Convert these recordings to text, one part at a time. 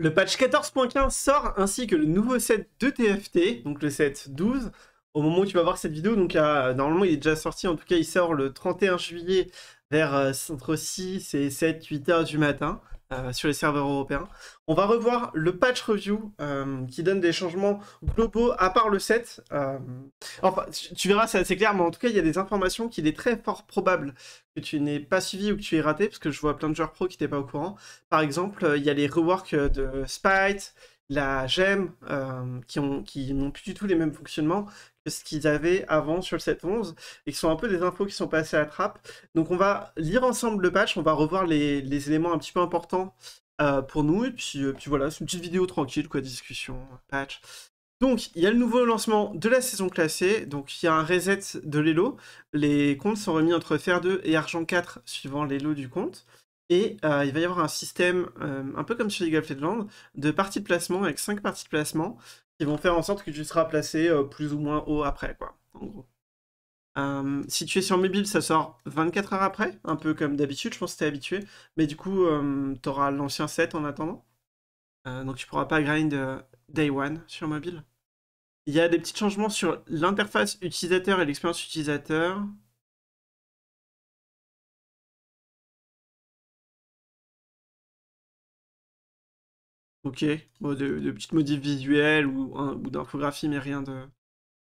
Le patch 14.15 sort ainsi que le nouveau set de TFT, donc le set 12, au moment où tu vas voir cette vidéo. Donc normalement il est déjà sorti, en tout cas il sort le 31 juillet vers euh, entre 6 et 7, 8 heures du matin. Euh, sur les serveurs européens. On va revoir le patch review euh, qui donne des changements globaux à part le set. Euh, enfin, tu, verras, c'est assez clair, mais en tout cas, il y a des informations qu'il est très fort probable que tu n'aies pas suivi ou que tu aies raté, parce que je vois plein de joueurs pro qui n'étaient pas au courant. Par exemple, il y a les reworks de Spite, la gemme, euh, qui n'ont plus du tout les mêmes fonctionnements que ce qu'ils avaient avant sur le 7-11, et qui sont un peu des infos qui sont passées à la trappe. Donc on va lire ensemble le patch, on va revoir les, éléments un petit peu importants euh, pour nous, et puis, euh, puis voilà, c'est une petite vidéo tranquille, quoi, discussion, patch. Donc, il y a le nouveau lancement de la saison classée, donc il y a un reset de l'élo, les comptes sont remis entre fer 2 et argent 4 suivant l'élo du compte. Et euh, il va y avoir un système, euh, un peu comme sur League of Legends, de parties de placement avec 5 parties de placement qui vont faire en sorte que tu seras placé euh, plus ou moins haut après, quoi, en gros. si tu es sur mobile, ça sort 24 heures après, un peu comme d'habitude, je pense que t'es habitué. Mais du coup, tu auras l'ancien set en attendant. donc tu pourras pas grind day one sur mobile. Il y a des petits changements sur l'interface utilisateur et l'expérience utilisateur. Ok, de, petites modifs visuels ou, d'infographie, mais rien de,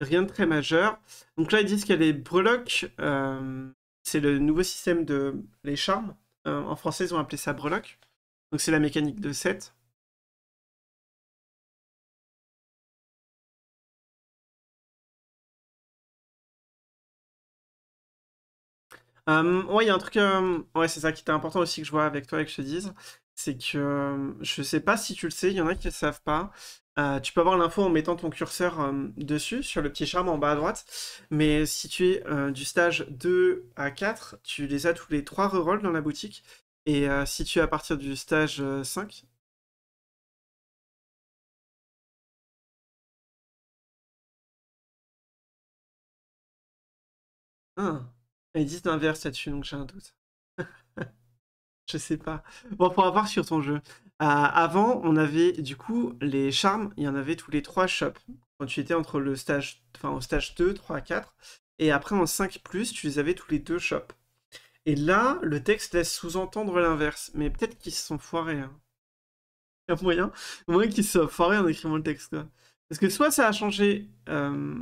rien de très majeur. Donc là, ils disent qu'il y a les breloques. Euh, c'est le nouveau système de les charmes. Euh, en français, ils ont appelé ça breloque. Donc c'est la mécanique de 7. ouais, il y a un truc, ouais, c'est ça qui était important aussi que je vois avec toi et que je te dise, c'est que je sais pas si tu le sais, il y en a qui ne savent pas. Euh, tu peux avoir l'info en mettant ton curseur dessus, sur le petit charme en bas à droite. Mais si tu es du stage 2 à 4, tu les as tous les 3 rerolls dans la boutique. Et si tu es à partir du stage 5... Ah. Ils eh, disent l'inverse là-dessus, donc j'ai un doute. je sais pas. Bon, pour avoir sur ton jeu. Euh, avant, on avait du coup les charmes, il y en avait tous les trois shops. Quand tu étais entre le stage, enfin, au stage 2, 3, 4. Et après, en 5, tu les avais tous les deux shops. Et là, le texte laisse sous-entendre l'inverse. Mais peut-être qu'ils se sont foirés. Hein. Il y a moyen, moyen qu'ils se soient foirés en écrivant le texte. Quoi. Parce que soit ça a changé. Euh,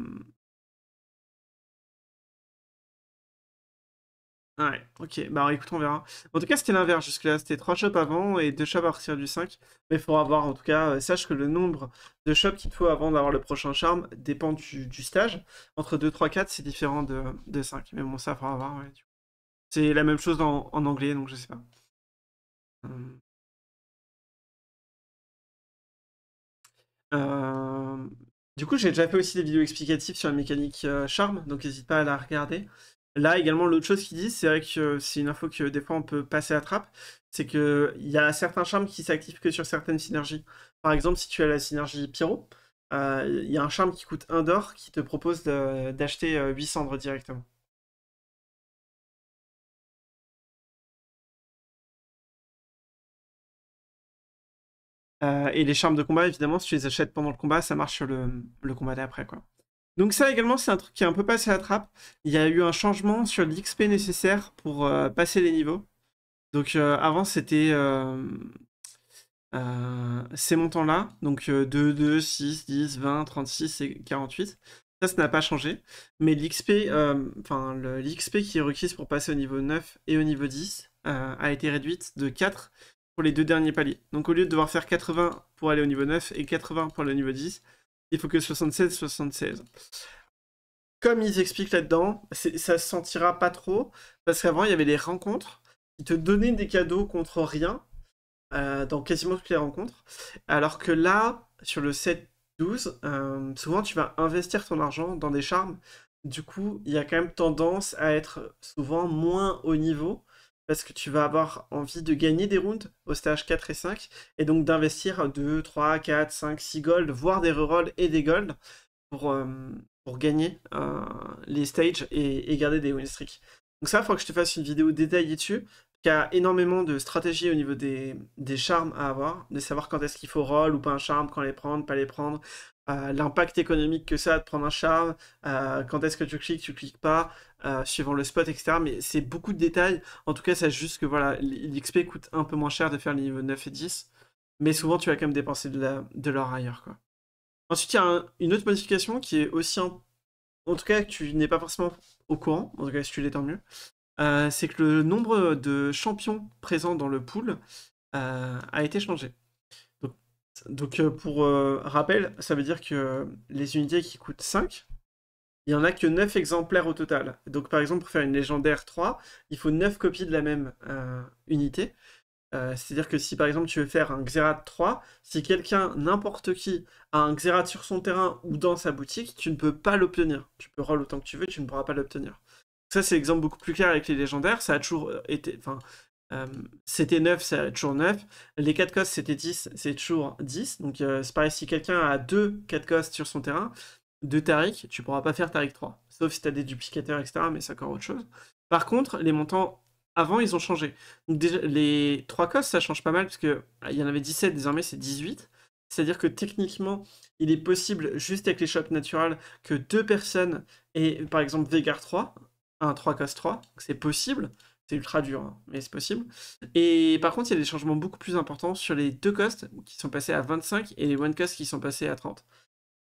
Ouais, ok. Bah écoute, on verra. En tout cas, c'était l'inverse jusque-là. C'était 3 shops avant et 2 shops à partir du 5. Mais il faudra voir, en tout cas, euh, sache que le nombre de shops qu'il faut avant d'avoir le prochain charme dépend du, stage. Entre 2, 3, 4, c'est différent de, de, 5. Mais bon, ça, il faudra voir. c'est la même chose en, anglais, donc je sais pas. Hum. Euh, du coup, j'ai déjà fait aussi des vidéos explicatives sur la mécanique euh, charme, donc n'hésite pas à la regarder. Là également, l'autre chose qu'ils disent, c'est vrai que c'est une info que des fois on peut passer à trappe, c'est qu'il y a certains charmes qui s'activent que sur certaines synergies. Par exemple, si tu as la synergie Pyro, euh, il y a un charme qui coûte 1 d'or qui te propose d'acheter 8 euh, cendres directement. Euh, et les charmes de combat, évidemment, si tu les achètes pendant le combat, ça marche le, le combat d'après, quoi. Donc ça également, c'est un truc qui est un peu passé à la trappe. Il y a eu un changement sur l'XP nécessaire pour euh, passer les niveaux. Donc euh, avant, c'était euh, ces montants-là. Donc 2, 2, 6, 10, 20, 36 et 48. Ça, ça n'a pas changé. Mais l'XP, enfin l'XP qui est requise pour passer au niveau 9 et au niveau 10 a été réduite de 4 pour les deux derniers paliers. Donc au lieu de devoir faire 80 pour aller au niveau 9 et 80 pour aller au niveau 10, il faut que 76, 76. Comme ils expliquent là-dedans, ça se sentira pas trop, parce qu'avant, il y avait les rencontres, ils te donnaient des cadeaux contre rien, euh, dans quasiment toutes les rencontres, alors que là, sur le 7-12, euh, souvent tu vas investir ton argent dans des charmes, du coup, il y a quand même tendance à être souvent moins haut niveau, parce que tu vas avoir envie de gagner des rounds au stage 4 et 5 et donc d'investir 2, 3, 4, 5, 6 gold, voire des rerolls et des golds, pour, euh, pour gagner euh, les stages et, garder des win streaks. Donc ça, il faut que je te fasse une vidéo détaillée dessus, y a énormément de stratégies au niveau des, des charmes à avoir, de savoir quand est-ce qu'il faut roll ou pas un charme, quand les prendre, pas les prendre, euh, l'impact économique que ça a de prendre un charme, quand est-ce que tu cliques, tu cliques pas, euh, suivant le spot, etc. Mais c'est beaucoup de détails. En tout cas, ça juste que voilà, l'XP coûte un peu moins cher de faire les niveaux 9 et 10. Mais souvent, tu vas quand même dépenser de, la, de l'or ailleurs. Quoi. Ensuite, il y a une autre modification qui est aussi. En tout cas, tu n'es pas forcément au courant. En tout cas, si tu l'es, tant mieux. Euh, c'est que le nombre de champions présents dans le pool euh, a été changé. Donc, donc pour rappel, ça veut dire que les unités qui coûtent 5 il n'y en a que 9 exemplaires au total. Donc par exemple, pour faire une légendaire 3, il faut 9 copies de la même euh, unité. Euh, c'est-à-dire que si par exemple tu veux faire un Xerath 3, si quelqu'un, n'importe qui, a un Xerath sur son terrain ou dans sa boutique, tu ne peux pas l'obtenir. Tu peux roll autant que tu veux, tu ne pourras pas l'obtenir. Ça c'est l'exemple beaucoup plus clair avec les légendaires, ça a toujours euh, été... Enfin, c'était 9, ça a toujours 9. Les 4 costes, c'était 10, c'est toujours 10. Donc c'est pareil, si quelqu'un a 2 4 costes sur son terrain, de Tarik, tu pourras pas faire Tarik 3. Sauf si tu as des duplicateurs, etc. Mais c'est encore autre chose. Par contre, les montants avant, ils ont changé. les 3 costs, ça change pas mal parce que bah, il y en avait 17, désormais c'est 18. C'est-à-dire que techniquement, il est possible, juste avec les shops naturels, que deux personnes aient, par exemple, Vegar 3, un 3 cost 3. C'est possible. C'est ultra dur, hein, mais c'est possible. Et par contre, il y a des changements beaucoup plus importants sur les deux costes qui sont passés à 25 et les one cost qui sont passés à 30.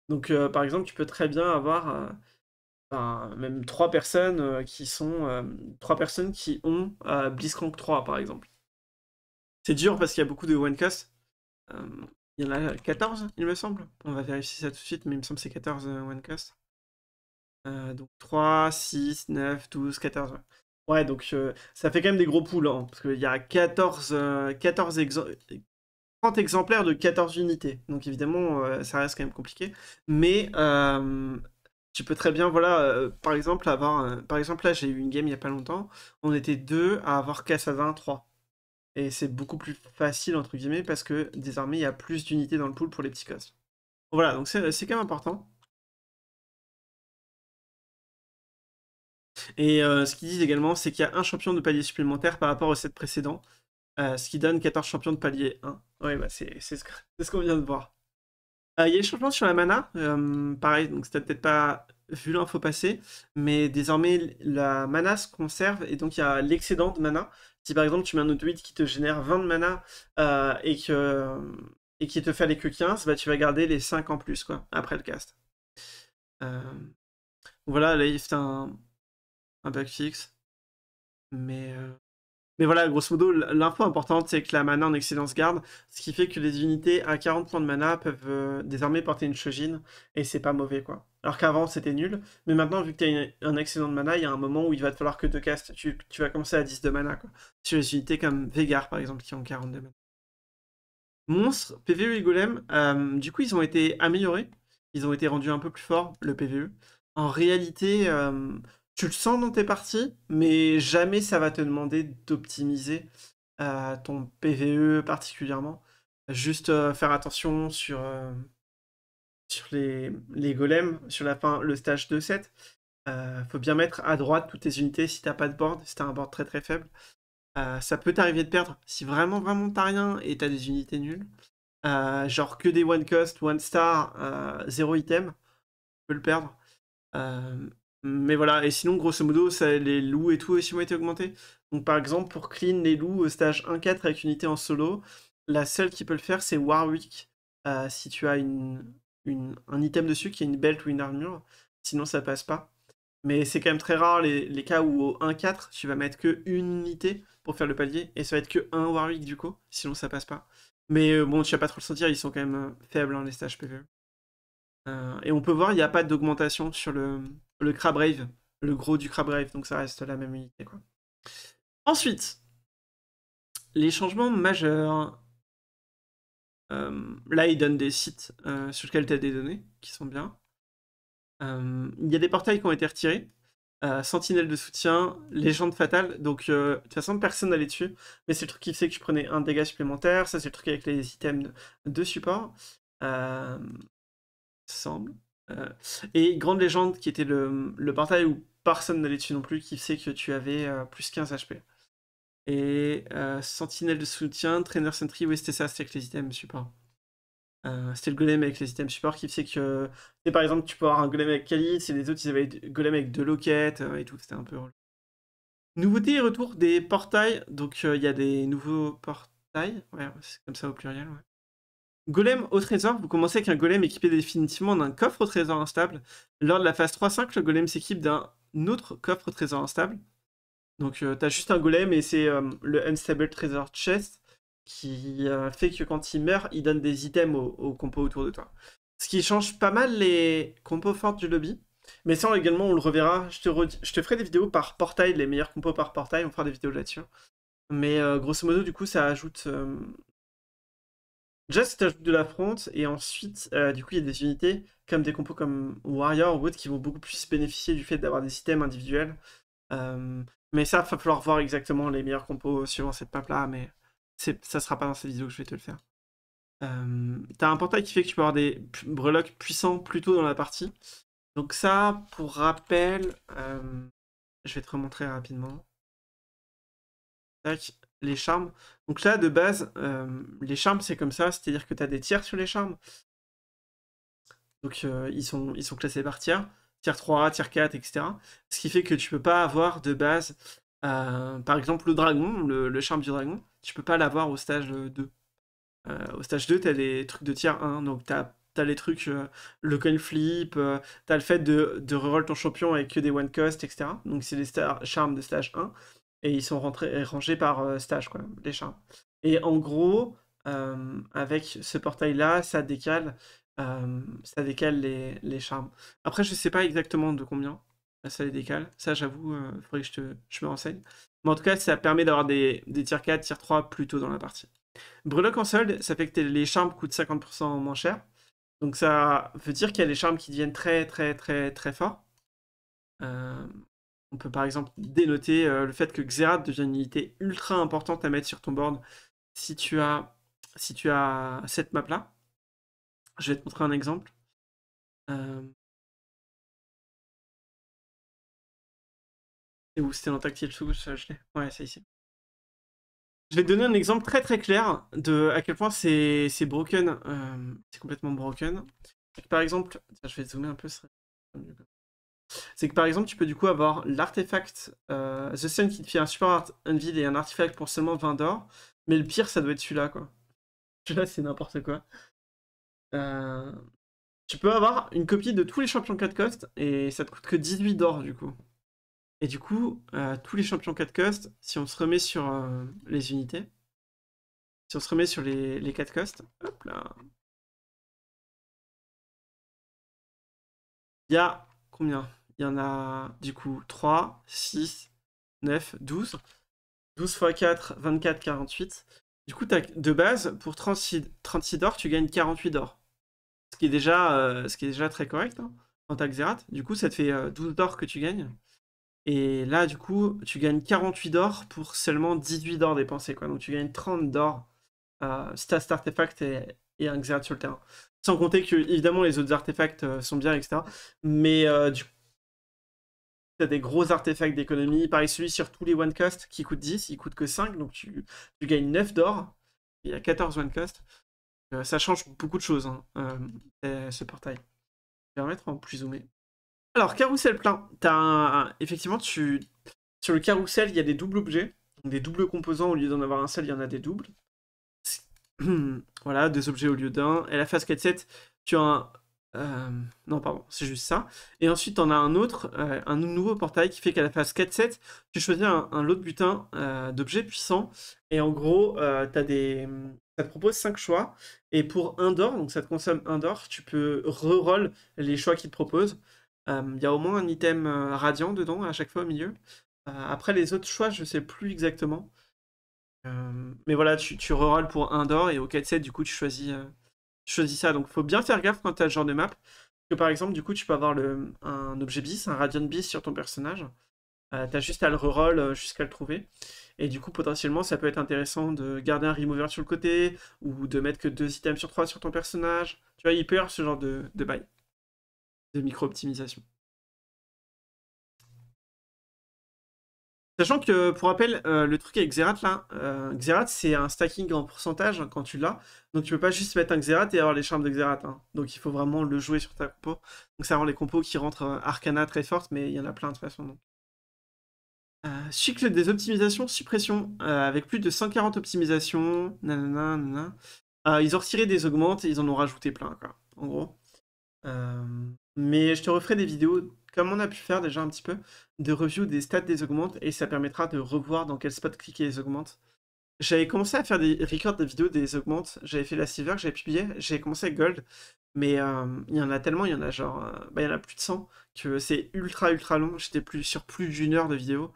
Donc, euh, par exemple, tu peux très bien avoir euh, même trois personnes euh, qui sont trois personnes qui ont Blizzcrank 3, par exemple. C'est dur parce qu'il y a beaucoup de OneCast. il y en a 14, il me semble. On va vérifier ça tout de suite, mais il me semble que c'est 14 OneCast. donc 3, 6, 9, 12, 14. Ouais, donc ça fait quand même des gros poules, hein, parce qu'il y a 14, 14, 30 exemplaires de 14 unités. Donc évidemment, euh, ça reste quand même compliqué. Mais euh, tu peux très bien, voilà, euh, par exemple, avoir. par exemple, là, j'ai eu une game il n'y a pas longtemps. On était deux à avoir Cassadin 3. Et c'est beaucoup plus facile, entre guillemets, parce que désormais, il y a plus d'unités dans le pool pour les petits cos. Voilà, donc c'est quand même important. Et ce qu'ils disent également, c'est qu'il y a un champion de palier supplémentaire par rapport aux 7 précédents. Euh, ce qui donne 14 champions de palier 1. Oui, bah c'est ce qu'on vient de voir. Euh, il y a les changements sur la mana. Euh, pareil, donc c'était peut-être pas vu l'info passer, mais désormais la mana se conserve et donc il y a l'excédent de mana. Si par exemple tu mets un autre qui te génère 20 de mana et, que, et qui te fait fallait que 15, bah, tu vas garder les 5 en plus quoi, après le cast. voilà, là c'est un, un bug fixe. Mais mais voilà, grosso modo, l'info importante, c'est que la mana en excellence garde, ce qui fait que les unités à 40 points de mana peuvent euh, désormais porter une Shojin, et c'est pas mauvais, quoi. Alors qu'avant, c'était nul, mais maintenant, vu que t'as un excellent de mana, il y a un moment où il va te falloir que te castes, tu, vas commencer à 10 de mana, quoi. Sur les unités comme Vegar, par exemple, qui ont 40 de mana. Monstre, PVE et Golem, euh, du coup, ils ont été améliorés, ils ont été rendus un peu plus forts, le PVE. En réalité, euh, tu le sens dans tes parties, mais jamais ça va te demander d'optimiser euh, ton PVE particulièrement. Juste euh, faire attention euh, sur, les, les, golems, sur la fin, le stage 2-7. faut bien mettre à droite toutes tes unités si t'as pas de board, si t'as un board très très faible. ça peut t'arriver de perdre si vraiment vraiment t'as rien et t'as des unités nulles. genre que des one cost, one star, zéro item, tu peux le perdre. Euh, mais voilà, et sinon, grosso modo, ça, les loups et tout aussi ont été augmentés. Donc par exemple, pour Clean, les loups au euh, stage 1-4 avec unité en solo, la seule qui peut le faire, c'est Warwick. Euh, si tu as une, un item dessus qui est une belt ou une armure, sinon ça passe pas. Mais c'est quand même très rare les, cas où au 1-4, tu vas mettre que une unité pour faire le palier, et ça va être que un Warwick du coup, sinon ça passe pas. Mais euh, bon, tu vas pas trop le sentir, ils sont quand même faibles hein, les stages PvE. et on peut voir, il n'y a pas d'augmentation sur le, le Crab Rave, le gros du Crab Rave, donc ça reste la même unité. Quoi. Ensuite, les changements majeurs. Euh, là, ils donnent des sites euh, sur lesquels tu as des données, qui sont bien. Euh, il y a des portails qui ont été retirés. Sentinelle de soutien, Légende Fatale, donc de toute façon personne n'allait dessus, mais c'est le truc qui faisait que je prenais un dégât supplémentaire, ça c'est le truc avec les items de, de support, semble. Euh, et Grande Légende, qui était le, portail où personne n'allait dessus non plus, qui sait que tu avais euh, plus 15 HP. Et euh, Sentinelle de soutien, Trainer Sentry, oui, c'était ça, c'était avec les items support. c'était le golem avec les items support qui sait que. par exemple, tu peux avoir un golem avec et les autres, ils avaient golem avec deux loquettes et tout, c'était un peu. Nouveauté et retour des portails. Donc, il y a des nouveaux portails. Ouais, c'est comme ça au pluriel. Ouais. Golem au trésor, vous commencez avec un golem équipé définitivement d'un coffre au trésor instable. Lors de la phase 3-5, le golem s'équipe d'un autre coffre au trésor instable. Donc euh, t'as juste un golem et c'est euh, le Unstable Treasure Chest qui euh, fait que quand il meurt, il donne des items aux, compos autour de toi. Ce qui change pas mal les compos fortes du lobby. Mais ça également on le reverra. Je te, je te ferai des vidéos par portail, les meilleurs compos par portail, on fera des vidéos là-dessus. Mais grosso modo du coup ça ajoute Déjà, de la front, et ensuite, euh, du coup, il y a des unités comme des compos comme Warrior ou autre qui vont beaucoup plus bénéficier du fait d'avoir des systèmes individuels. Euh, mais ça, il va falloir voir exactement les meilleurs compos suivant cette map-là, mais ça sera pas dans cette vidéo que je vais te le faire. Euh, t'as un portail qui fait que tu peux avoir des breloques puissants plus tôt dans la partie. Donc ça, pour rappel, je vais te remontrer rapidement. Tac les charmes. Donc là, de base, euh, les charmes, c'est comme ça, c'est-à-dire que tu as des tiers sur les charmes. Donc euh, ils, sont, ils sont classés par tiers, tiers 3, tiers 4, etc. Ce qui fait que tu peux pas avoir de base, euh, par exemple, le dragon, le, charme du dragon, tu peux pas l'avoir au stage 2. au stage 2, tu as les trucs de tiers 1, donc tu as, les trucs, le coin flip, tu as le fait de, de reroll ton champion avec que des one cost, etc. Donc c'est les charmes de stage 1 et ils sont rentrés, rangés par euh, stage, quoi, les charmes. Et en gros, euh, avec ce portail-là, ça décale, euh, ça décale les, charmes. Après, je sais pas exactement de combien ça les décale. Ça, j'avoue, il faudrait que je, me renseigne. Mais en tout cas, ça permet d'avoir des, des 4, 3 plus tôt dans la partie. Breloque en solde, ça fait que les charmes coûtent 50% moins cher. Donc ça veut dire qu'il y a des charmes qui deviennent très très très très forts. On peut par exemple dénoter euh, le fait que Xerath devient une unité ultra importante à mettre sur ton board si tu as, si tu as cette map là. Je vais te montrer un exemple. Euh... C'est où C'était dans Tactile Sous, je l'ai. Ouais, c'est ici. Je vais te donner un exemple très très clair de à quel point c'est broken. Euh, c'est complètement broken. Par exemple, je vais zoomer un peu c'est que par exemple, tu peux du coup avoir l'artefact euh, The Sun qui te fait un super art, un et un artefact pour seulement 20 d'or, mais le pire, ça doit être celui-là, quoi. Celui-là, c'est n'importe quoi. Euh, tu peux avoir une copie de tous les champions 4 cost et ça te coûte que 18 d'or, du coup. Et du coup, euh, tous les champions 4 cost, si on se remet sur les unités, si on se remet sur les, les 4 cost, hop là. Il y a il y en a du coup 3, 6, 9, 12. 12 x 4, 24, 48. Du coup, as, de base, pour 36, 36 d'or, tu gagnes 48 d'or. Ce, qui est déjà, euh, ce qui est déjà très correct hein, en ta xerath. Du coup, ça te fait 12 euh, d'or que tu gagnes. Et là, du coup, tu gagnes 48 d'or pour seulement 18 d'or dépensé Quoi. Donc, tu gagnes 30 d'or euh, si et, un Xerath sur le terrain. Sans compter que, évidemment, les autres artefacts euh, sont bien, etc. Mais euh, du coup, tu as des gros artefacts d'économie. Pareil, celui sur tous les one cast qui coûtent 10, il coûte que 5, donc tu, gagnes 9 d'or. Il y a 14 one cast. Euh, ça change beaucoup de choses, hein, ce portail. Je vais en plus zoomer. Alors, carrousel plein. As Effectivement, tu... sur le carrousel, il y a des doubles objets. Donc des doubles composants, au lieu d'en avoir un seul, il y en a des doubles. voilà, deux objets au lieu d'un. Et la phase 4-7, tu as un... Euh, non, pardon, c'est juste ça. Et ensuite, on a un autre, euh, un nouveau portail qui fait qu'à la phase 4-7, tu choisis un, lot de butin euh, d'objets puissants. Et en gros, as des... ça te propose 5 choix. Et pour un d'or, donc ça te consomme un d'or, tu peux reroll les choix qu'il te propose, Il y a au moins un item radiant dedans à chaque fois au milieu. après, les autres choix, je sais plus exactement. Euh, mais voilà, tu, tu rerolles pour un d'or et au 4-7, du coup, euh, tu choisis, ça. Donc, faut bien faire gaffe quand tu as ce genre de map. que par exemple, du coup, tu peux avoir un objet bis, un radiant bis sur ton personnage. Euh, tu as juste à le reroll euh, jusqu'à le trouver. Et du coup, potentiellement, ça peut être intéressant de garder un remover sur le côté ou de mettre que deux items sur trois sur ton personnage. Tu vois, il peut y avoir ce genre de, de bail, de micro-optimisation. Sachant que, pour rappel, euh, le truc avec Xerath, là, euh, Xerath, c'est un stacking en pourcentage hein, quand tu l'as. Donc tu peux pas juste mettre un Xerath et avoir les charmes de Xerath. Hein. Donc il faut vraiment le jouer sur ta compo. Donc ça rend les compos qui rentrent euh, Arcana très fortes, mais il y en a plein de façon. Donc. cycle des optimisations, suppression. avec plus de 140 optimisations, nanana, ils ont retiré des augmentes et ils en ont rajouté plein, quoi, en gros. mais je te referai des vidéos comme on a pu faire déjà un petit peu, de review des stats des augmentes et ça permettra de revoir dans quel spot cliquer les augmentes. J'avais commencé à faire des records de vidéos des augmentes, j'avais fait la silver j'avais publié, j'avais commencé avec gold, mais euh, il y en a tellement, il y en a genre, euh, bah, il y en a plus de 100, que c'est ultra ultra long, j'étais plus sur plus d'une heure de vidéo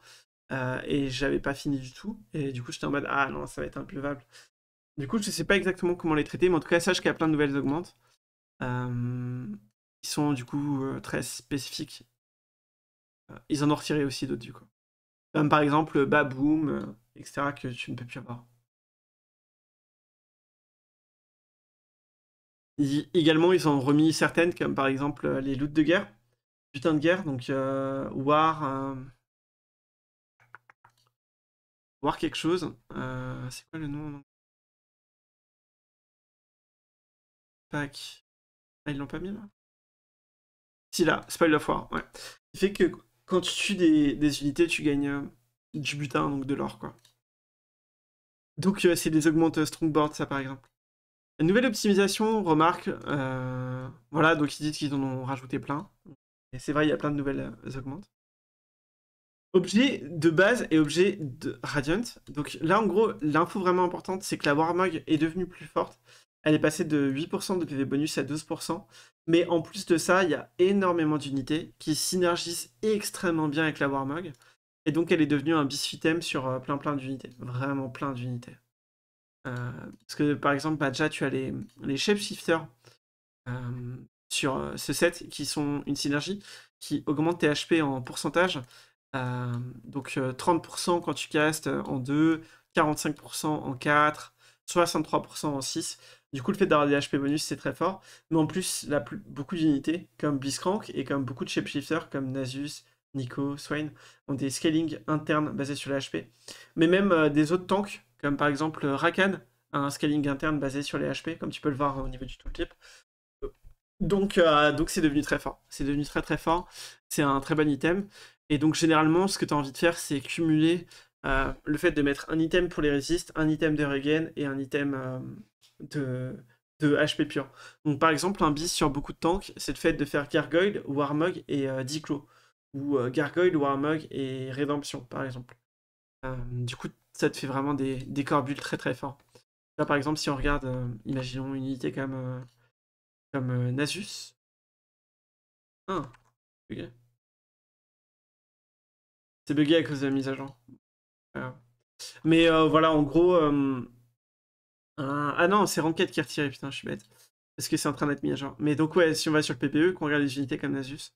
euh, et j'avais pas fini du tout, et du coup j'étais en mode ah non, ça va être impuvable. Du coup, je sais pas exactement comment les traiter, mais en tout cas, sache qu'il y a plein de nouvelles augmentes sont du coup euh, très spécifiques. Euh, ils en ont retiré aussi d'autres du coup. Comme par exemple euh, Baboom, etc. que tu ne peux plus avoir. également, ils ont remis certaines, comme par exemple les loots de guerre, putain de guerre, donc War. War quelque chose. c'est quoi le nom Pack. Ah, ils l'ont pas mis là si là, spoil la foire, ouais. Il fait que quand tu tues des, unités, tu gagnes euh, du butin, donc de l'or, quoi. Donc euh, c'est des augmentes euh, strongboard, ça par exemple. nouvelle optimisation, remarque, voilà, donc ils disent qu'ils en ont rajouté plein. Et c'est vrai, il y a plein de nouvelles augmentes. Objet de base et objet de Radiant. Donc là, en gros, l'info vraiment importante, c'est que la Warmog est devenue plus forte. Elle est passée de 8% de PV bonus à 12%. Mais en plus de ça, il y a énormément d'unités qui synergisent extrêmement bien avec la Warmog. Et donc elle est devenue un item sur euh, plein plein d'unités. Vraiment plein d'unités. Euh, parce que par exemple, déjà tu as les, les shapeshifters euh, sur ce set qui sont une synergie qui augmente tes HP en pourcentage. donc 30% quand tu castes en 2, 45% en 4, 63% en 6. Du coup, le fait d'avoir des HP bonus, c'est très fort. Mais en plus, la beaucoup d'unités, comme Biscrank et comme beaucoup de shapeshifters, comme Nasus, Nico, Swain, ont des scaling internes basés sur les HP. Mais même euh, des autres tanks, comme par exemple euh, Rakan, a un scaling interne basé sur les HP, comme tu peux le voir au niveau du tooltip. Donc, euh, donc c'est devenu très fort. C'est devenu très très fort. C'est un très bon item. Et donc généralement, ce que tu as envie de faire, c'est cumuler le fait de mettre un item pour les résistes, un item de regen et un item de, HP pur. Donc par exemple, un bis sur beaucoup de tanks, c'est le fait de faire Gargoyle, Warmog et euh, Diclo. Ou euh, Gargoyle, Warmog et Rédemption, par exemple. Euh, du coup, ça te fait vraiment des, des corbules très très forts. Là, par exemple, si on regarde, imaginons une unité comme, comme Nasus. Ah, c'est bugué. C'est bugué à cause de la mise à jour. Mais voilà, en gros, ah, ah non, c'est Ranked qui est retiré, putain, je suis bête. Parce que c'est en train d'être mis à jour. Mais donc, ouais, si on va sur le PPE, qu'on regarde les unités comme Nasus,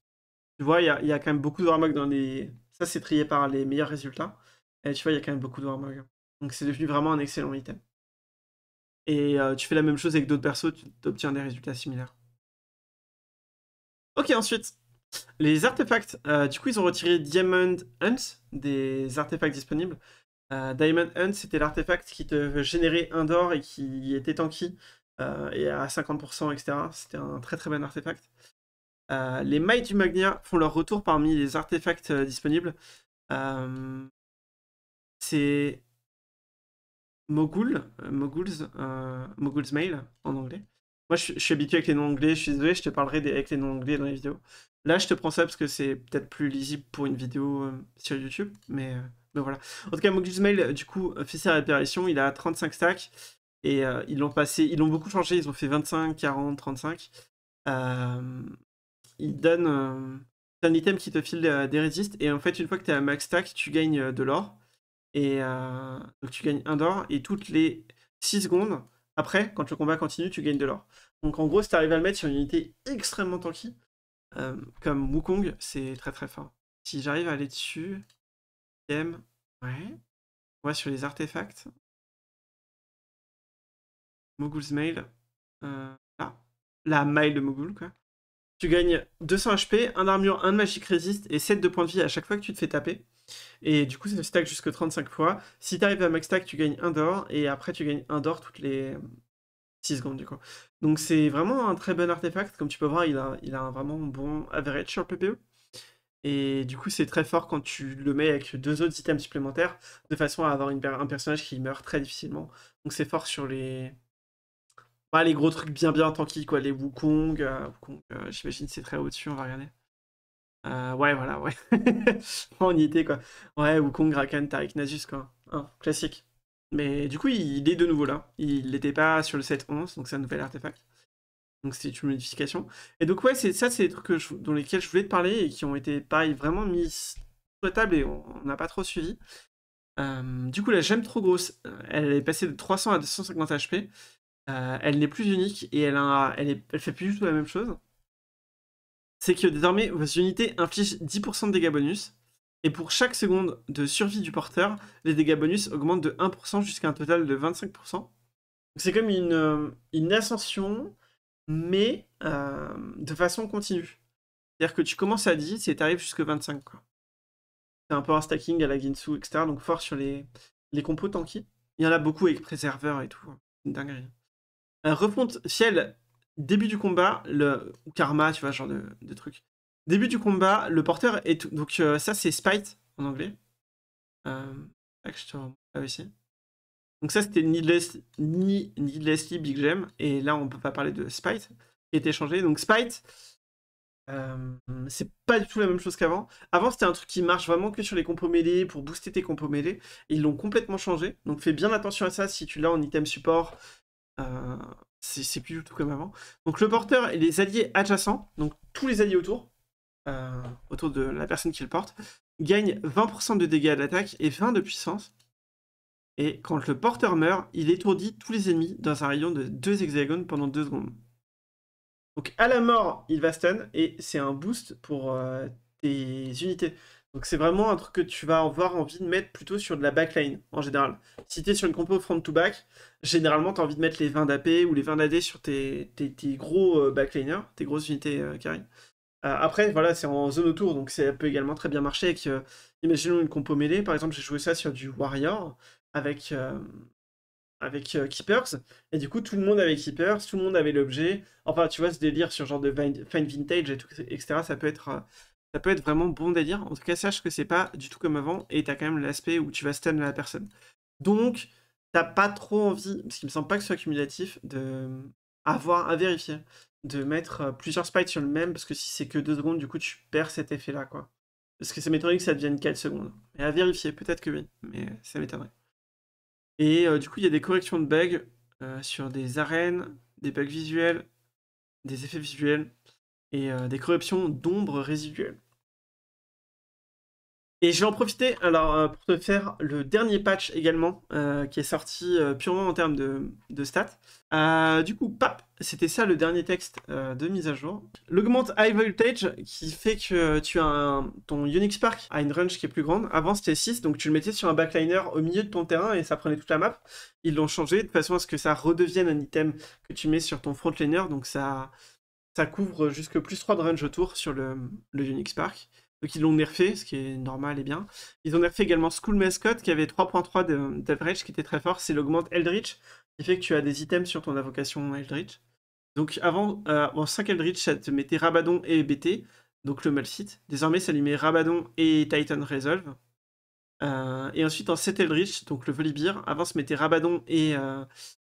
tu vois, il y, a, quand même beaucoup de Warmog dans les. Ça, c'est trié par les meilleurs résultats. Et tu vois, il y a quand même beaucoup de Warmog. Donc, c'est devenu vraiment un excellent item. Et euh, tu fais la même chose avec d'autres persos, tu obtiens des résultats similaires. Ok, ensuite, les artefacts. Euh, du coup, ils ont retiré Diamond Hunts des artefacts disponibles. Euh, Diamond Hunt, c'était l'artefact qui te générait un d'or et qui était tanky euh, et à 50%, etc. C'était un très très bon artefact. Euh, les mailles du Magnia font leur retour parmi les artefacts disponibles. c'est Mogul, Mogul's, Mogul's Mail en anglais. Moi, je, suis habitué avec les noms anglais, je suis désolé, je te parlerai des, avec les noms anglais dans les vidéos. Là, je te prends ça parce que c'est peut-être plus lisible pour une vidéo sur YouTube, mais en tout cas, Mogusmail du coup, fait sa réparation, Il a 35 stacks. Et euh, ils l'ont passé, ils l'ont beaucoup changé. Ils ont fait 25, 40, 35. Euh, il donne euh, un item qui te file euh, des résistes. Et en fait, une fois que tu as max stack, tu gagnes de l'or. Et donc, tu gagnes un d'or. Et toutes les 6 secondes, après, quand le combat continue, tu gagnes de l'or. Donc, en gros, si tu arrives à le mettre sur une unité extrêmement tanky, comme Wukong, c'est très très fort. Si j'arrive à aller dessus. Ouais. Ouais, sur les artefacts. Mogul's Mail. Euh, ah, la mail de Mogul, quoi. Tu gagnes 200 HP, 1 d'armure, 1 de magic résiste et 7 de points de vie à chaque fois que tu te fais taper. Et du coup, ça stack jusque 35 fois. Si tu arrives à max stack, tu gagnes 1 d'or. Et après, tu gagnes 1 d'or toutes les 6 secondes, du coup. Donc, c'est vraiment un très bon artefact. Comme tu peux voir, il a, il a un vraiment bon average sur le PPE. Et du coup, c'est très fort quand tu le mets avec deux autres items supplémentaires, de façon à avoir un personnage qui meurt très difficilement. Donc c'est fort sur les... les gros trucs bien bien tanky, quoi. Les Wukong, euh, Wukong euh, j'imagine c'est très haut dessus on va regarder. Euh, ouais, voilà, ouais. on y était, quoi. Ouais, Wukong, Rakan, Tariq, Nasus, quoi. classique. Mais du coup, il est de nouveau là. Il n'était pas sur le 7-11, donc c'est un nouvel artefact. Donc c'est une modification. Et donc ouais, c'est ça, c'est des trucs dans lesquels je voulais te parler et qui ont été pareil vraiment mis sur la table et on n'a pas trop suivi. Euh, du coup, la gemme trop grosse, euh, elle est passée de 300 à 250 HP. Euh, elle n'est plus unique et elle, elle, fait plus du tout la même chose. C'est que désormais, vos unités infligent 10% de dégâts bonus. Et pour chaque seconde de survie du porteur, les dégâts bonus augmentent de 1% jusqu'à un total de 25%. C'est comme une ascension mais euh, de façon continue. C'est-à-dire que tu commences à 10 et tu arrives jusque 25. C'est un peu un stacking à la Ginsu, etc. Donc fort sur les, les compos tanky. Il y en a beaucoup avec préserveur et tout. Hein, une dinguerie. Euh, refonte ciel, début du combat, le karma, tu vois, genre de, truc. Début du combat, le porteur est tout. Donc euh, ça c'est spite en anglais. Euh, je te ah, donc ça, c'était ni, Needlessly Big Gem. Et là, on peut pas parler de Spite, qui était changé. Donc Spite, euh, c'est pas du tout la même chose qu'avant. Avant, c'était un truc qui marche vraiment que sur les compos mêlés pour booster tes compos mêlés. Ils l'ont complètement changé. Donc fais bien attention à ça si tu l'as en item support. Euh, c'est plus du tout comme avant. Donc le porteur et les alliés adjacents, donc tous les alliés autour, euh, autour de la personne qui le porte, gagnent 20% de dégâts à l'attaque et 20 de puissance. Et quand le porteur meurt, il étourdit tous les ennemis dans un rayon de 2 hexagones pendant 2 secondes. Donc à la mort, il va stun et c'est un boost pour euh, tes unités. Donc c'est vraiment un truc que tu vas avoir envie de mettre plutôt sur de la backline en général. Si tu es sur une compo front-to-back, généralement tu as envie de mettre les 20 d'AP ou les 20 d'AD sur tes, gros euh, backliners, tes grosses unités euh, qui arrivent. après, voilà, c'est en zone autour, donc ça peut également très bien marcher avec, imaginons une compo mêlée. Par exemple, j'ai joué ça sur du Warrior avec, euh, avec euh, Keepers. Et du coup, tout le monde avait Keepers, tout le monde avait l'objet. Enfin, tu vois, ce délire sur genre de fine vintage et tout, etc. Ça peut être. Euh, ça peut être vraiment bon délire. En tout cas, sache que c'est pas du tout comme avant et t'as quand même l'aspect où tu vas stun la personne. Donc, t'as pas trop envie, parce qu'il me semble pas que ce soit cumulatif, de avoir à vérifier, de mettre plusieurs spikes sur le même, parce que si c'est que deux secondes, du coup, tu perds cet effet-là, quoi. Parce que ça m'étonnerait que ça devienne 4 secondes. Mais à vérifier, peut-être que oui, mais ça m'étonnerait. Et euh, du coup, il y a des corrections de bugs euh, sur des arènes, des bugs visuels, des effets visuels et euh, des corrections d'ombres résiduelles. Et je vais en profiter alors, euh, pour te faire le dernier patch également, euh, qui est sorti euh, purement en termes de, stats. du coup, pap, c'était ça le dernier texte de mise à jour. L'augmente high voltage qui fait que tu as ton Unix Park a une range qui est plus grande. Avant c'était 6, donc tu le mettais sur un backliner au milieu de ton terrain et ça prenait toute la map. Ils l'ont changé de façon à ce que ça redevienne un item que tu mets sur ton frontliner, donc ça, ça couvre jusque plus 3 de range autour sur le, le Unix Park. Donc euh, ils l'ont nerfé, ce qui est normal et bien. Ils ont nerfé également School Mascot qui avait 3.3 d'average qui était très fort. C'est l'augmente Eldritch qui fait que tu as des items sur ton invocation Eldritch. Donc avant, euh, en 5 Eldritch, ça te mettait Rabadon et BT, donc le Malfit. Désormais, ça lui met Rabadon et Titan Resolve. Euh, et ensuite en 7 Eldritch, donc le Volibear, avant ça mettait Rabadon et,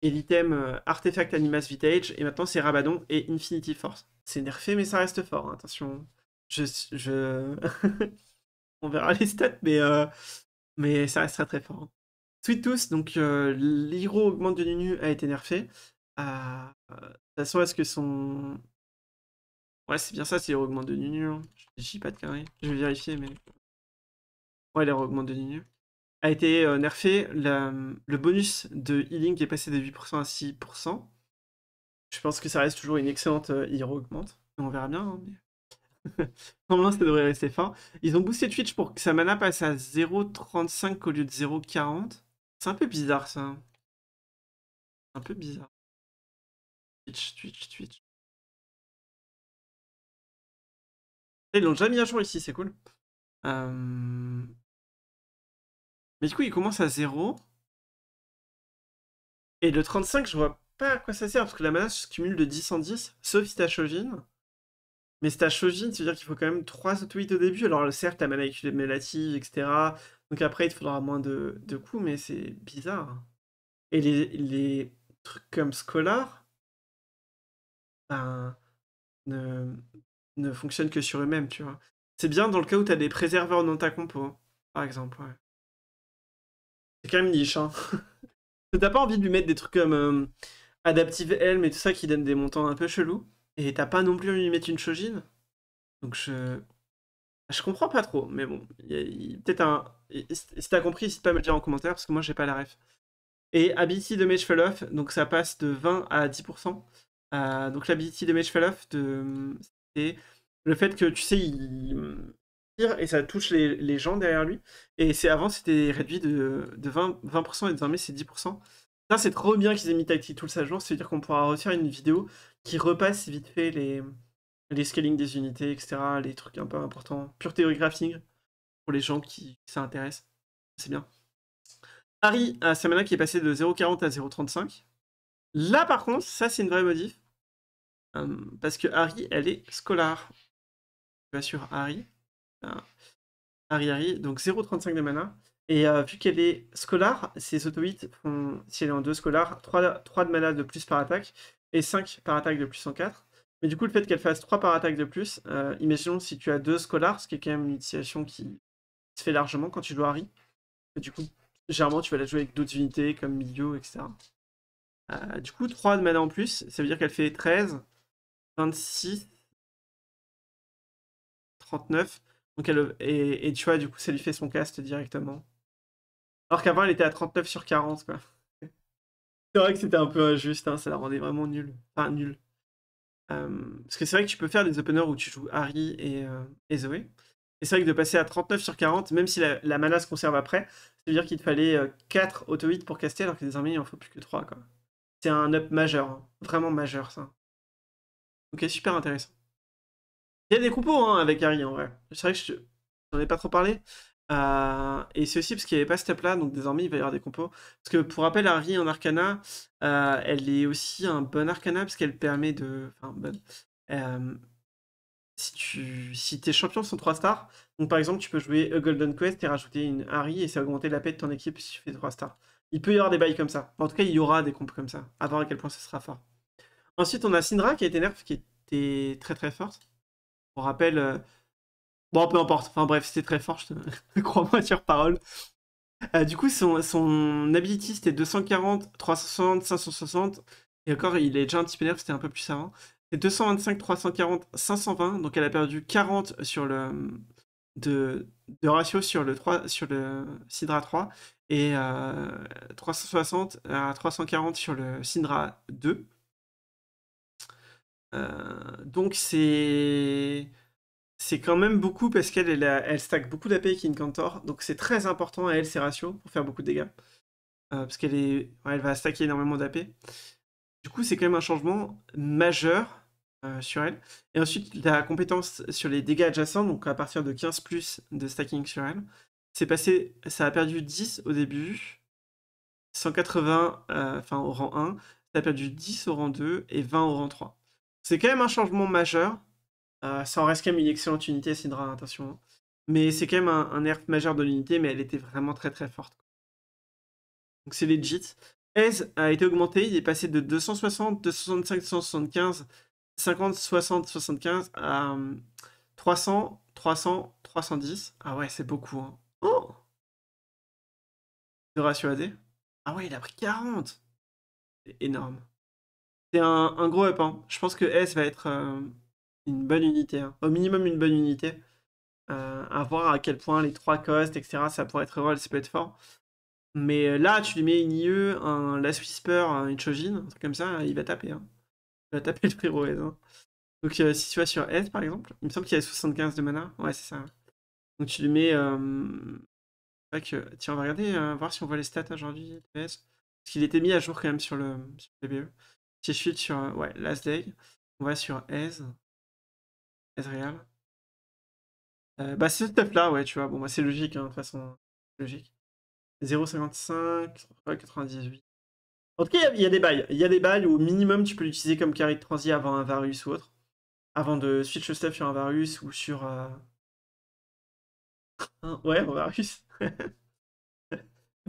et l'item Artifact Animas Vitage, et maintenant c'est Rabadon et Infinity Force. C'est nerfé mais ça reste fort, hein, attention je, on verra les stats, mais, euh, mais ça restera très fort. Hein. Sweet Tooth, donc euh, augmente de Nunu a été nerfé. Euh, de toute façon, est-ce que son. Ouais, c'est bien ça, c'est l'hero augmente de Nunu. Hein. Je dis pas de carré, je vais vérifier, mais. Ouais, l'hero augmente de Nunu. A été nerfé. le bonus de healing est passé de 8% à 6%. Je pense que ça reste toujours une excellente hero augmente. On verra bien. Hein, Normalement, ça devrait rester fin. Ils ont boosté Twitch pour que sa mana passe à 0,35 au lieu de 0,40. C'est un peu bizarre, ça. Un peu bizarre. Twitch, Twitch, Twitch. Ils l'ont déjà mis à jour ici, c'est cool. Euh, mais du coup, il commence à 0. Et le 35, je vois pas à quoi ça sert, parce que la mana se cumule de 10 en 10, sauf si t'as Chauvin. Mais c'est à Shojin, c'est-à-dire qu'il faut quand même 3 tweets au début. Alors le certes, la mal mélatives, etc. Donc après, il te faudra moins de, coups, mais c'est bizarre. Et les, trucs comme Scholar, ben, ne, ne fonctionnent que sur eux-mêmes, tu vois. C'est bien dans le cas où t'as des préserveurs dans ta compo, hein, par exemple, C'est quand même niche, hein. t'as pas envie de lui mettre des trucs comme euh, Adaptive Helm et tout ça qui donnent des montants un peu chelous. Et t'as pas non plus envie de mettre une Shojin. Donc je. Je comprends pas trop, mais bon, peut-être un. Si t'as compris, n'hésite pas à me le dire en commentaire, parce que moi j'ai pas la ref. Et ability de Mage Fall-Off, donc ça passe de 20 à 10%. Euh, donc l'ability de Mage Fall-Off, de... c'est le fait que tu sais, il tire et ça touche les, gens derrière lui. Et c'est avant, c'était réduit de, 20, 20%, et désormais c'est 10%. Ça, c'est trop bien qu'ils aient mis Tactic tout à jour, c'est-à-dire qu'on pourra refaire une vidéo qui repasse vite fait les, les scaling des unités, etc., les trucs un peu importants. Pure théorie graphing, pour les gens qui s'intéressent. C'est bien. Harry sa mana qui est passé de 0,40 à 0,35. Là, par contre, ça, c'est une vraie modif. Euh, parce que Harry, elle est scolaire. Je vais sur Harry. Harry, Harry, donc 0,35 de mana. Et euh, vu qu'elle est scolaire, ses auto-hits font, si elle est en 2 scolar, 3, 3 de mana de plus par attaque et 5 par attaque de plus en 4. Mais du coup, le fait qu'elle fasse 3 par attaque de plus, euh, imaginons si tu as 2 scolars. ce qui est quand même une initiation qui se fait largement quand tu joues Harry. du coup, généralement, tu vas la jouer avec d'autres unités comme Milio, etc. Euh, du coup, 3 de mana en plus, ça veut dire qu'elle fait 13, 26, 39. Donc elle, et, et tu vois, du coup, ça lui fait son cast directement. Alors qu'avant, elle était à 39 sur 40, quoi. C'est vrai que c'était un peu injuste, hein, ça la rendait vraiment nulle. Enfin, nulle. Euh, parce que c'est vrai que tu peux faire des openers où tu joues Harry et, euh, et Zoé. Et c'est vrai que de passer à 39 sur 40, même si la, mana se conserve après, cest veut dire qu'il te fallait 4 euh, auto-hits pour caster, alors que désormais il en faut plus que 3. C'est un up majeur, hein, vraiment majeur ça. Ok, super intéressant. Il y a des coupons hein, avec Harry en vrai. C'est vrai que je n'en ai pas trop parlé, euh, et c'est aussi parce qu'il n'y avait pas ce step là, donc désormais il va y avoir des compos. Parce que pour rappel, Harry en Arcana, euh, elle est aussi un bon Arcana parce qu'elle permet de. Enfin, euh, si, tu... si tes champions sont 3 stars, donc par exemple tu peux jouer a Golden Quest et rajouter une Harry et ça augmenter la paix de ton équipe si tu fais 3 stars. Il peut y avoir des bails comme ça. En tout cas, il y aura des compos comme ça. À voir à quel point ce sera fort. Ensuite, on a Syndra qui a été nerf, qui était très très forte. Pour rappel Bon, peu importe. Enfin bref, c'était très fort, je te... crois-moi sur parole. Euh, du coup, son, son ability, c'était 240, 360, 560. Et encore, il est déjà un petit peu nerveux, c'était un peu plus savant. C'est 225, 340, 520. Donc elle a perdu 40 sur le, de, ratio sur le, 3, sur le Sidra 3 et 360 à 340 sur le Sidra 2. Euh, donc c'est c'est quand même beaucoup parce qu'elle elle, stack beaucoup avec Incantor, donc c'est très important à elle ses ratios pour faire beaucoup de dégâts. Euh, parce qu'elle elle va stacker énormément d'AP. Du coup, c'est quand même un changement majeur euh, sur elle. Et ensuite, la compétence sur les dégâts adjacents, donc à partir de 15 plus de stacking sur elle, c'est passé, ça a perdu 10 au début, 180 euh, au rang 1, ça a perdu 10 au rang 2 et 20 au rang 3. C'est quand même un changement majeur euh, ça en reste quand même une excellente unité, Sidra, attention. Hein. Mais c'est quand même un, nerf majeur de l'unité, mais elle était vraiment très très forte. Donc c'est legit. S a été augmenté, il est passé de 260, 265, 275, 50, 60, 75 à 300, 300, 310. Ah ouais, c'est beaucoup. Hein. Oh De ratio AD. Ah ouais, il a pris 40 C'est énorme. C'est un, gros up. Hein. Je pense que S va être... Euh, une bonne unité, hein. au minimum une bonne unité. Euh, à voir à quel point les trois costes, etc., ça pourrait être rôle, ça peut être fort. Mais euh, là, tu lui mets une IE, un, Last Whisper, une Chojin, un truc comme ça, il va taper. Hein. Il va taper le frérot Donc euh, si tu vas sur S par exemple, il me semble qu'il y a 75 de mana. Ouais, c'est ça. Hein. Donc tu lui mets. Tiens, on va regarder, voir si on voit les stats aujourd'hui de S. Parce qu'il était mis à jour quand même sur le, sur e. Si je suis sur ouais, Last Day, on va sur S réel euh, bah, ce stuff-là, ouais, tu vois. Bon, bah, c'est logique, hein, de toute façon. Logique. 0,55, 98. En tout cas, il y, a des bails. Il y a des bails où au minimum tu peux l'utiliser comme carry de transi avant un Varus ou autre. Avant de switch le stuff sur un Varus ou sur. Euh, ouais, un Varus.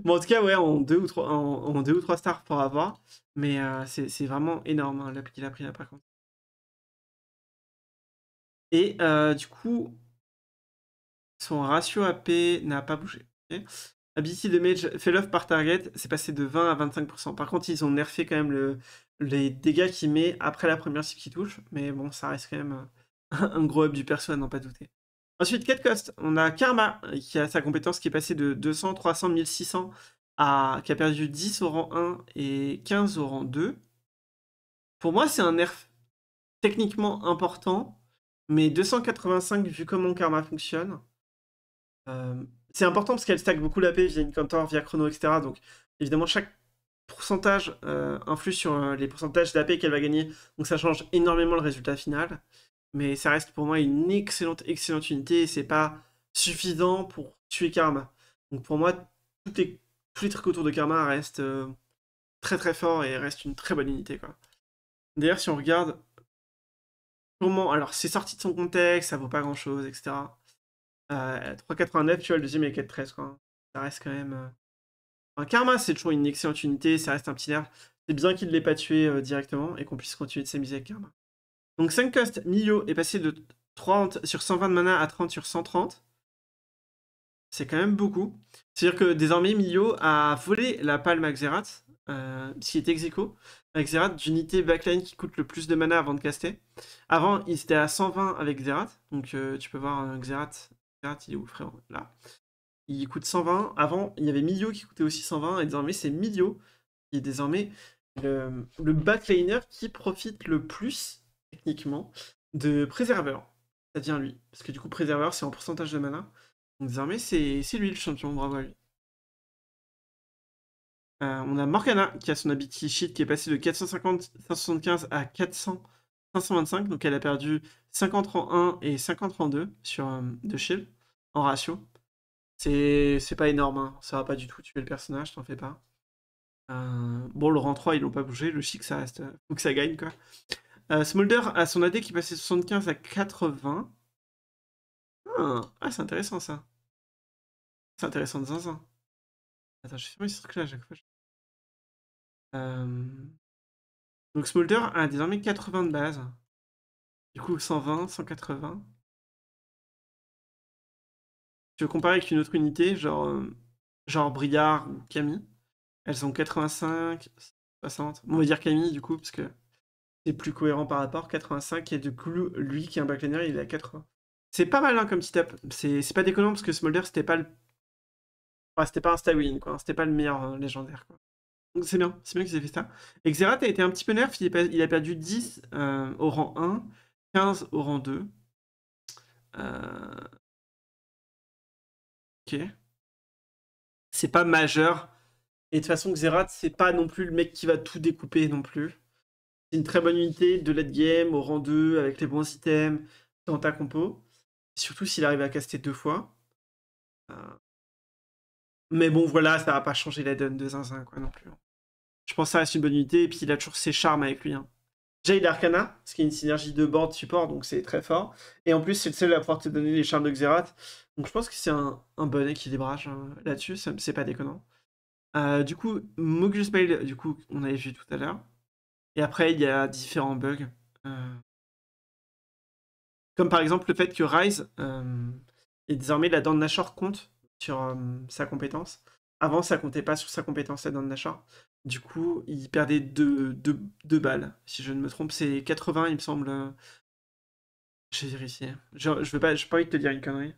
en tout cas, ouais, en deux ou trois en, deux ou trois stars pour avoir. Mais euh, c'est vraiment énorme hein, l'appli qu'il a pris là par contre. Et euh, du coup, son ratio AP n'a pas bougé. Okay. de Damage fait off par target, c'est passé de 20 à 25%. Par contre, ils ont nerfé quand même le, les dégâts qu'il met après la première cible qui touche, mais bon, ça reste quand même un gros up du perso à n'en pas douter. Ensuite, 4 cost, on a Karma, qui a sa compétence qui est passée de 200, 300, 1600, à, qui a perdu 10 au rang 1 et 15 au rang 2. Pour moi, c'est un nerf techniquement important, mais 285, vu comment Karma fonctionne, euh, c'est important parce qu'elle stack beaucoup d'AP via Incantor, via Chrono, etc. Donc évidemment, chaque pourcentage euh, influe sur euh, les pourcentages d'AP qu'elle va gagner. Donc ça change énormément le résultat final. Mais ça reste pour moi une excellente, excellente unité et c'est pas suffisant pour tuer Karma. Donc pour moi, tous les, tous trucs autour de Karma restent très très forts et restent une très bonne unité. D'ailleurs, si on regarde alors, c'est sorti de son contexte, ça vaut pas grand chose, etc. 3,89, tu vois, le deuxième est 4,13, quoi. Ça reste quand même. Euh, karma, c'est toujours une excellente unité, ça reste un petit nerf. C'est bien qu'il ne l'ait pas tué euh, directement et qu'on puisse continuer de s'amuser avec Karma. Donc 5 cost, Mio est passé de 30 sur 120 de mana à 30 sur 130. C'est quand même beaucoup. C'est-à-dire que désormais, Mio a volé la palme Axerat, euh, qui est ex avec Zerat d'unité backline qui coûte le plus de mana avant de caster. Avant, il était à 120 avec Zerat. Donc euh, tu peux voir Xerath. Hein, Zerat, il est où frère Là. Il coûte 120. Avant, il y avait Milio qui coûtait aussi 120. Et désormais, c'est Milio qui est désormais le, le backliner qui profite le plus, techniquement, de Préserveur. Ça devient lui. Parce que du coup, Préserveur, c'est en pourcentage de mana. Donc désormais, c'est lui le champion. Bravo à lui. Euh, on a Morgana qui a son ability sheet qui est passé de 450, 575 à 400, 525. Donc elle a perdu 50 en 1 et 50 en 2 sur euh, de shield en ratio. C'est pas énorme, hein. ça va pas du tout tuer le personnage, t'en fais pas. Euh, bon, le rang 3, ils l'ont pas bougé, le chic, ça reste. Faut que ça gagne, quoi. Euh, Smolder a son AD qui passé de 75 à 80. Ah, ah, c'est intéressant ça. C'est intéressant de zinzin. Attends, je suis ce truc là à chaque fois. Donc Smolder a désormais 80 de base. Du coup, 120, 180. Je veux comparer avec une autre unité, genre, genre Briard ou Camille, elles ont 85, 60. on va dire Camille, du coup, parce que c'est plus cohérent par rapport. 85, et du coup, lui qui est un backliner, il est à 80. C'est pas mal comme setup, C'est pas déconnant parce que Smolder, c'était pas le. c'était pas un Stywin, quoi. C'était pas le meilleur hein, légendaire, quoi. Donc c'est bien, c'est bien qu'ils aient fait ça. Et Xerath a été un petit peu nerf, il, a perdu 10 euh, au rang 1, 15 au rang 2. Euh, ok. C'est pas majeur. Et de toute façon, Xerath, c'est pas non plus le mec qui va tout découper non plus. C'est une très bonne unité de late game au rang 2 avec les bons items dans ta compo. Surtout s'il arrive à caster deux fois. Euh, mais bon, voilà, ça va pas changer la donne de Zinzin, quoi, non plus. Hein. Je pense que ça reste une bonne unité, et puis il a toujours ses charmes avec lui. Hein. Jade Arcana, ce qui est une synergie de board support, donc c'est très fort. Et en plus, c'est le seul à pouvoir te donner les charmes de Xerath. Donc je pense que c'est un, bon équilibrage hein, là-dessus, c'est pas déconnant. Euh, du coup, Mogus Mail, du coup, on avait vu tout à l'heure. Et après, il y a différents bugs. Euh. Comme par exemple le fait que Rise euh, est désormais la dent de Nashor compte sur sa compétence. Avant, ça comptait pas sur sa compétence dans le Du coup, il perdait 2 deux, balles. Si je ne me trompe, c'est 80, il me semble. Euh, j'ai vérifié. Je, je veux pas, je pas envie de te dire une connerie.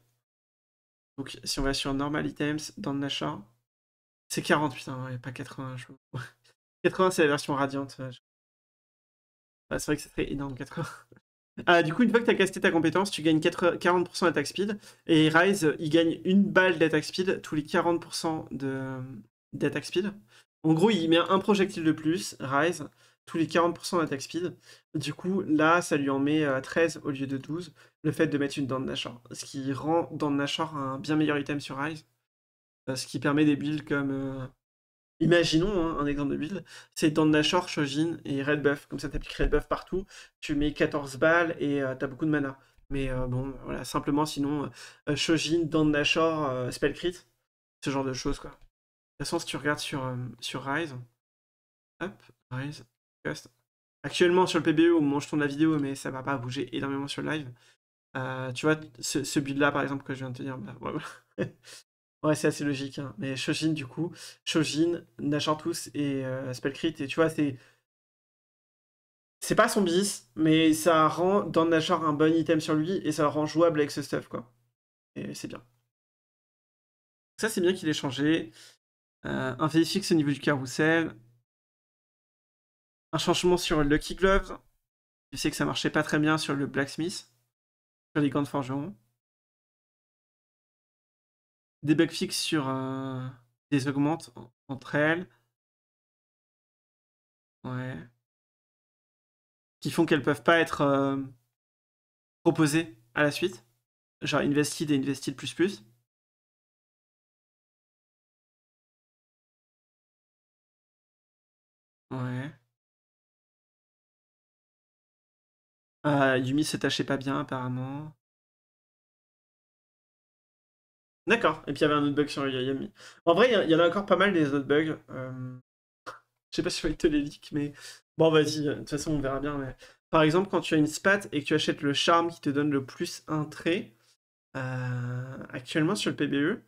Donc, si on va sur normal items, dans le c'est 40, putain, ouais, pas 80. Je... 80, c'est la version radiante. Euh, bah, c'est vrai que c'est très énorme, 80. Ah, du coup, une fois que tu as casté ta compétence, tu gagnes 40% d'attaque speed. Et Rise, il gagne une balle d'attaque speed tous les 40% d'attaque speed. En gros, il met un projectile de plus, Rise, tous les 40% d'attaque speed. Du coup, là, ça lui en met 13 euh, au lieu de 12, le fait de mettre une dent Nashor. Ce qui rend dent Nashor un bien meilleur item sur Rise. Euh, ce qui permet des builds comme euh, Imaginons hein, un exemple de build, c'est dans Shogin et Red Buff. Comme ça, tu appliques Red Buff partout, tu mets 14 balles et euh, t'as tu as beaucoup de mana. Mais euh, bon, voilà, simplement sinon, euh, Shojin, Spellcrit euh, Spellcrit, ce genre de choses quoi. De toute façon, si tu regardes sur, sur Rise, hop, Rise, cast. Actuellement sur le PBE, au moment où je tourne la vidéo, mais ça va pas bouger énormément sur le live. tu vois, ce, ce build là par exemple que je viens de te dire, bah, Ouais, c'est assez logique. Hein. Mais Shojin, du coup, Shojin, tous, et euh, Spellcrit, et tu vois, c'est. C'est pas son bis, mais ça rend dans Nashor un bon item sur lui et ça le rend jouable avec ce stuff, quoi. Et c'est bien. Ça, c'est bien qu'il ait changé. Euh, un VFX fixe au niveau du carrousel. Un changement sur Lucky Glove, Je sais que ça marchait pas très bien sur le Blacksmith, sur les grandes Forgerons des bugs fixes sur euh, des augmentes entre elles. Ouais. Qui font qu'elles peuvent pas être euh, proposées à la suite. Genre invested et invested plus plus. Ouais. Euh, Yumi s'est taché pas bien apparemment. D'accord, et puis il y avait un autre bug sur Yami. En vrai, il y, en a encore pas mal des autres bugs. Euh... Je sais pas si je vais te les leaks, mais bon, vas-y, euh, de toute façon, on verra bien. Mais... Par exemple, quand tu as une spat et que tu achètes le charme qui te donne le plus un trait, euh, actuellement sur le PBE,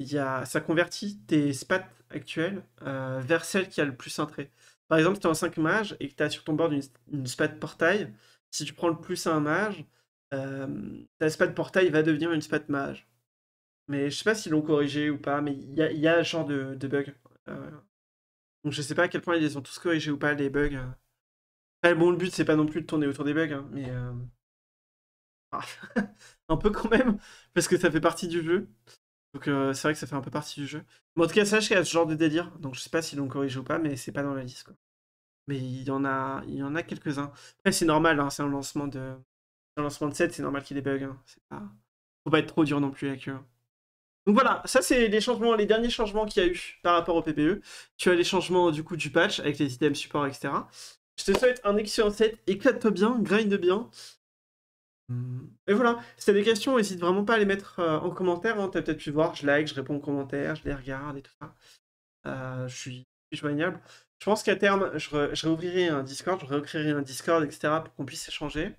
y a... ça convertit tes spats actuelles euh, vers celle qui a le plus un trait. Par exemple, si tu as en 5 mages et que tu as sur ton board une, spat portail, si tu prends le plus à un mage, ta spat portail va devenir une spat mage. Mais je sais pas s'ils l'ont corrigé ou pas, mais il y a, y ce genre de, de bug. Euh, donc je sais pas à quel point ils les ont tous corrigés ou pas, les bugs. bon, le but, c'est pas non plus de tourner autour des bugs, hein, mais. Euh, un peu quand même, parce que ça fait partie du jeu. Donc euh, c'est vrai que ça fait un peu partie du jeu. Mais en tout cas, sache qu'il y a ce genre de délire. Donc je sais pas s'ils l'ont corrigé ou pas, mais c'est pas dans la liste. Quoi. Mais il y en a, il y en a quelques-uns. Après, c'est normal, hein, c'est un lancement de. Un lancement de 7, c'est normal qu'il y ait des bugs. Hein. C'est pas... Faut pas être trop dur non plus avec eux. Hein. Donc voilà, ça c'est les changements, les derniers changements qu'il y a eu par rapport au PPE. Tu as les changements du coup du patch avec les items support, etc. Je te souhaite un excellent set, éclate-toi bien, grind bien. Hmm. Et voilà, si t'as des questions, n'hésite vraiment pas à les mettre euh, en commentaire. Hein. T'as peut-être pu voir, je like, je réponds aux commentaires, je les regarde et tout ça. Euh, je suis joignable. Je pense qu'à terme, je, réouvrirai un Discord, je réécrirai un Discord, etc. pour qu'on puisse échanger.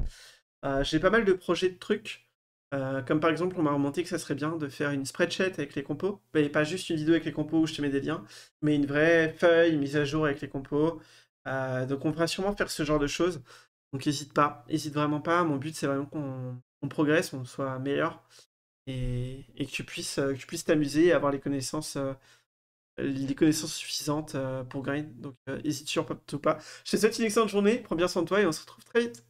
Euh, j'ai pas mal de projets de trucs. Euh, comme par exemple, on m'a remonté que ça serait bien de faire une spreadsheet avec les compos, mais pas juste une vidéo avec les compos où je te mets des liens, mais une vraie feuille mise à jour avec les compos. Euh, donc on pourra sûrement faire ce genre de choses. Donc n'hésite pas, n'hésite vraiment pas. Mon but c'est vraiment qu'on progresse, qu'on soit meilleur et, que tu puisses tu puisses t'amuser et avoir les connaissances euh, les connaissances suffisantes pour grind. Donc n'hésite surtout pas. Je te souhaite une excellente journée, prends bien soin de toi et on se retrouve très vite.